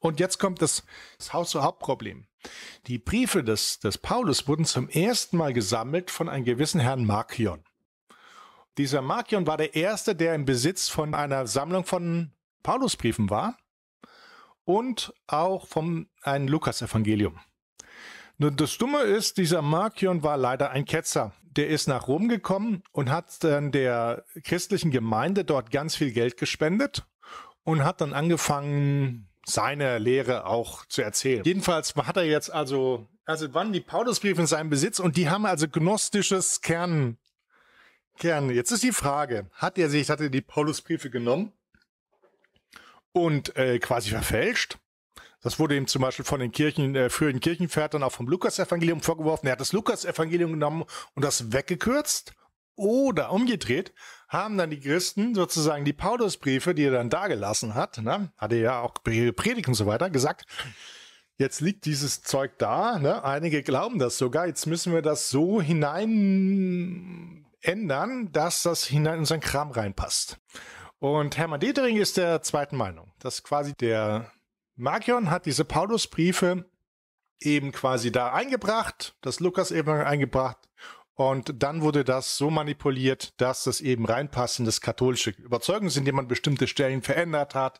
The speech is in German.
Und jetzt kommt das, das Haus zu Hauptproblem. Die Briefe des, des Paulus wurden zum ersten Mal gesammelt von einem gewissen Herrn Markion. Dieser Markion war der erste, der im Besitz von einer Sammlung von Paulusbriefen war und auch von einem Lukas-Evangelium. Nun, das Dumme ist, dieser Markion war leider ein Ketzer. Der ist nach Rom gekommen und hat dann der christlichen Gemeinde dort ganz viel Geld gespendet und hat dann angefangen, seine Lehre auch zu erzählen. Jedenfalls hat er jetzt also, also wann die Paulusbriefe in seinem Besitz und die haben also gnostisches Kern, Kern. Jetzt ist die Frage, hat er sich, hat er die Paulusbriefe genommen und äh, quasi verfälscht? Das wurde ihm zum Beispiel von den Kirchen, äh, früheren Kirchenvätern auch vom Lukas-Evangelium vorgeworfen. Er hat das Lukas-Evangelium genommen und das weggekürzt oder umgedreht haben dann die Christen sozusagen die Paulusbriefe, die er dann dagelassen hat, ne, er ja auch Predigt und so weiter, gesagt, jetzt liegt dieses Zeug da, ne, einige glauben das sogar, jetzt müssen wir das so hinein ändern, dass das hinein in unseren Kram reinpasst. Und Hermann Detering ist der zweiten Meinung, dass quasi der Magion hat diese Paulusbriefe eben quasi da eingebracht, das Lukas eben eingebracht und dann wurde das so manipuliert, dass es eben reinpassendes katholische Überzeugungen sind, die man bestimmte Stellen verändert hat,